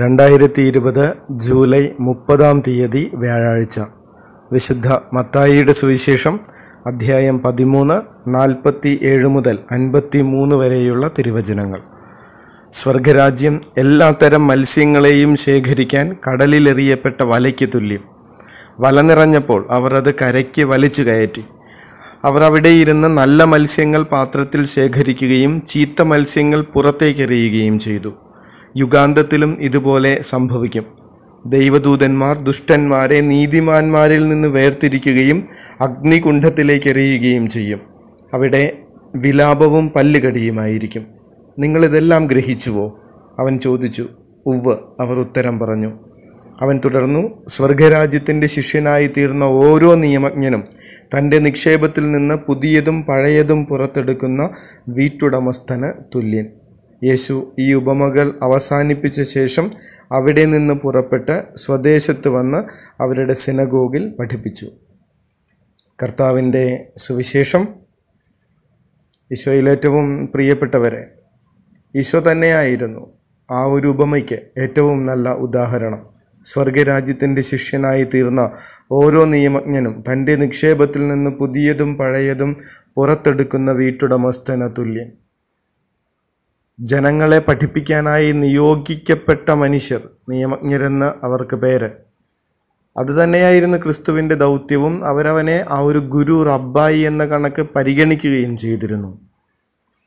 രണ്ടായിരത്തി ഇരുപത് ജൂലൈ മുപ്പതാം തീയതി വ്യാഴാഴ്ച വിശുദ്ധ മത്തായിയുടെ സുവിശേഷം അധ്യായം പതിമൂന്ന് നാൽപ്പത്തി ഏഴ് മുതൽ അൻപത്തി മൂന്ന് വരെയുള്ള തിരുവചനങ്ങൾ സ്വർഗരാജ്യം എല്ലാത്തരം മത്സ്യങ്ങളെയും ശേഖരിക്കാൻ കടലിലെറിയപ്പെട്ട വലയ്ക്ക് തുല്യം വല നിറഞ്ഞപ്പോൾ അവർ അത് കരയ്ക്ക് വലിച്ചു കയറ്റി അവർ ഇരുന്ന് നല്ല മത്സ്യങ്ങൾ പാത്രത്തിൽ ശേഖരിക്കുകയും ചീത്ത മത്സ്യങ്ങൾ പുറത്തേക്കെറിയുകയും ചെയ്തു യുഗാന്തത്തിലും ഇതുപോലെ സംഭവിക്കും ദൈവദൂതന്മാർ ദുഷ്ടന്മാരെ നീതിമാന്മാരിൽ നിന്ന് വേർതിരിക്കുകയും അഗ്നികുണ്ഠത്തിലേക്ക് എറിയുകയും ചെയ്യും അവിടെ വിലാപവും പല്ലുകടിയുമായിരിക്കും നിങ്ങളിതെല്ലാം ഗ്രഹിച്ചുവോ അവൻ ചോദിച്ചു ഉവ്വ് അവർ ഉത്തരം പറഞ്ഞു അവൻ തുടർന്നു സ്വർഗരാജ്യത്തിൻ്റെ ശിഷ്യനായി തീർന്ന ഓരോ നിയമജ്ഞനും തൻ്റെ നിക്ഷേപത്തിൽ നിന്ന് പുതിയതും പഴയതും പുറത്തെടുക്കുന്ന വീട്ടുടമസ്ഥന് തുല്യൻ യേശു ഈ ഉപമകൾ അവസാനിപ്പിച്ച ശേഷം അവിടെ നിന്ന് പുറപ്പെട്ട് സ്വദേശത്ത് വന്ന് അവരുടെ സിനഗോഗിൽ പഠിപ്പിച്ചു കർത്താവിൻ്റെ സുവിശേഷം ഈശോയിലേറ്റവും പ്രിയപ്പെട്ടവരെ ഈശോ തന്നെയായിരുന്നു ആ ഒരു ഉപമയ്ക്ക് ഏറ്റവും നല്ല ഉദാഹരണം സ്വർഗരാജ്യത്തിൻ്റെ ശിഷ്യനായി തീർന്ന ഓരോ നിയമജ്ഞനും തൻ്റെ നിക്ഷേപത്തിൽ നിന്ന് പുതിയതും പഴയതും പുറത്തെടുക്കുന്ന വീട്ടുടമസ്ഥന തുല്യൻ ജനങ്ങളെ പഠിപ്പിക്കാനായി നിയോഗിക്കപ്പെട്ട മനുഷ്യർ നിയമജ്ഞരെന്ന് അവർക്ക് പേര് അതുതന്നെയായിരുന്നു ക്രിസ്തുവിൻ്റെ ദൗത്യവും അവരവനെ ആ ഒരു ഗുരു റബ്ബായി എന്ന കണക്ക് പരിഗണിക്കുകയും ചെയ്തിരുന്നു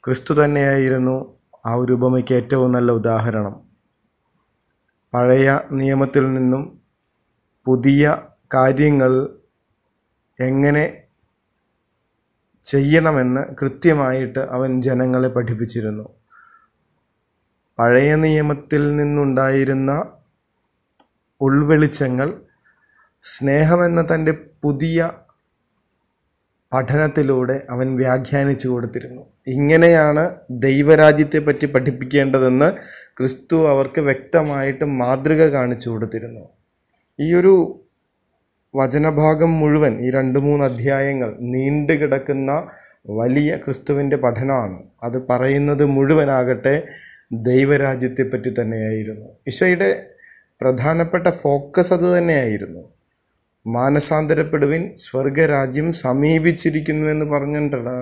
ക്രിസ്തു തന്നെയായിരുന്നു ആ ഒരു ഉപമയ്ക്ക് ഏറ്റവും നല്ല ഉദാഹരണം പഴയ നിയമത്തിൽ നിന്നും പുതിയ കാര്യങ്ങൾ എങ്ങനെ ചെയ്യണമെന്ന് കൃത്യമായിട്ട് അവൻ ജനങ്ങളെ പഠിപ്പിച്ചിരുന്നു പഴയ നിയമത്തിൽ നിന്നുണ്ടായിരുന്ന ഉൾവെളിച്ചങ്ങൾ സ്നേഹമെന്ന തൻ്റെ പുതിയ പഠനത്തിലൂടെ അവൻ വ്യാഖ്യാനിച്ചു കൊടുത്തിരുന്നു ഇങ്ങനെയാണ് ദൈവരാജ്യത്തെപ്പറ്റി പഠിപ്പിക്കേണ്ടതെന്ന് ക്രിസ്തു അവർക്ക് വ്യക്തമായിട്ട് മാതൃക കാണിച്ചു കൊടുത്തിരുന്നു ഈയൊരു വചനഭാഗം മുഴുവൻ ഈ രണ്ട് മൂന്ന് അധ്യായങ്ങൾ നീണ്ടു കിടക്കുന്ന വലിയ ക്രിസ്തുവിൻ്റെ പഠനമാണ് അത് പറയുന്നത് മുഴുവനാകട്ടെ ദൈവരാജ്യത്തെപ്പറ്റി തന്നെയായിരുന്നു ഈശോയുടെ പ്രധാനപ്പെട്ട ഫോക്കസ് അത് തന്നെയായിരുന്നു മാനസാന്തരപ്പെടുവിൻ സ്വർഗരാജ്യം സമീപിച്ചിരിക്കുന്നു എന്ന് പറഞ്ഞിട്ടാണ്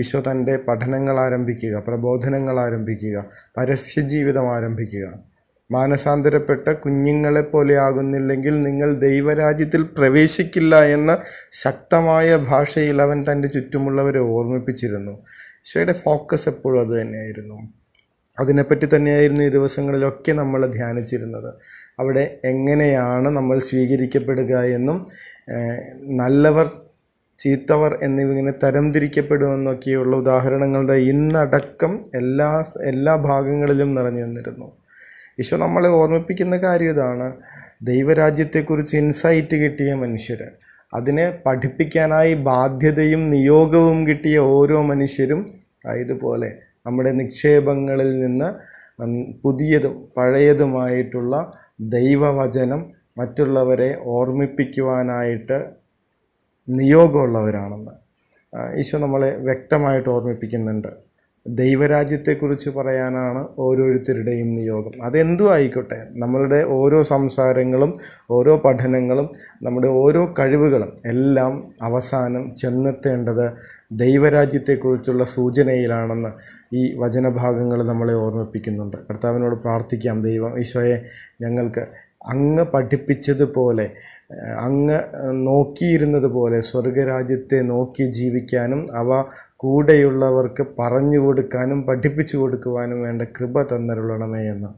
ഈശോ തൻ്റെ പഠനങ്ങൾ ആരംഭിക്കുക പ്രബോധനങ്ങൾ ആരംഭിക്കുക പരസ്യ ജീവിതം ആരംഭിക്കുക മാനസാന്തരപ്പെട്ട കുഞ്ഞുങ്ങളെപ്പോലെ ആകുന്നില്ലെങ്കിൽ നിങ്ങൾ ദൈവരാജ്യത്തിൽ പ്രവേശിക്കില്ല എന്ന ശക്തമായ ഭാഷയിൽ അവൻ തൻ്റെ ചുറ്റുമുള്ളവരെ ഓർമ്മിപ്പിച്ചിരുന്നു ഈശോയുടെ ഫോക്കസ് എപ്പോഴും അത് തന്നെയായിരുന്നു അതിനെപ്പറ്റി തന്നെയായിരുന്നു ഈ ദിവസങ്ങളിലൊക്കെ നമ്മൾ ധ്യാനിച്ചിരുന്നത് അവിടെ എങ്ങനെയാണ് നമ്മൾ സ്വീകരിക്കപ്പെടുക എന്നും നല്ലവർ ചീത്തവർ എന്നിങ്ങനെ തരംതിരിക്കപ്പെടുമെന്നൊക്കെയുള്ള ഉദാഹരണങ്ങളുടെ ഇന്നടക്കം എല്ലാ എല്ലാ ഭാഗങ്ങളിലും നിറഞ്ഞു നിന്നിരുന്നു ഈശോ നമ്മളെ ഓർമ്മിപ്പിക്കുന്ന കാര്യം ഇതാണ് ദൈവരാജ്യത്തെക്കുറിച്ച് ഇൻസൈറ്റ് കിട്ടിയ മനുഷ്യർ അതിനെ പഠിപ്പിക്കാനായി ബാധ്യതയും നിയോഗവും കിട്ടിയ ഓരോ മനുഷ്യരും ആയതുപോലെ നമ്മുടെ നിക്ഷേപങ്ങളിൽ നിന്ന് പുതിയതും പഴയതുമായിട്ടുള്ള ദൈവവചനം മറ്റുള്ളവരെ ഓർമ്മിപ്പിക്കുവാനായിട്ട് നിയോഗമുള്ളവരാണെന്ന് ഈശോ നമ്മളെ വ്യക്തമായിട്ട് ഓർമ്മിപ്പിക്കുന്നുണ്ട് ദൈവരാജ്യത്തെക്കുറിച്ച് പറയാനാണ് ഓരോരുത്തരുടെയും നിയോഗം അതെന്തും ആയിക്കോട്ടെ നമ്മളുടെ ഓരോ സംസാരങ്ങളും ഓരോ പഠനങ്ങളും നമ്മുടെ ഓരോ കഴിവുകളും എല്ലാം അവസാനം ചെന്നെത്തേണ്ടത് ദൈവരാജ്യത്തെക്കുറിച്ചുള്ള സൂചനയിലാണെന്ന് ഈ വചനഭാഗങ്ങൾ നമ്മളെ ഓർമ്മിപ്പിക്കുന്നുണ്ട് കർത്താവിനോട് പ്രാർത്ഥിക്കാം ദൈവം ഈശോയെ ഞങ്ങൾക്ക് അങ്ങ് പഠിപ്പിച്ചതുപോലെ അങ്ങ് പോലെ സ്വർഗരാജ്യത്തെ നോക്കി ജീവിക്കാനും അവ കൂടെയുള്ളവർക്ക് പറഞ്ഞു കൊടുക്കാനും പഠിപ്പിച്ചു കൊടുക്കുവാനും വേണ്ട കൃപ തന്നരുളണമേ എന്ന്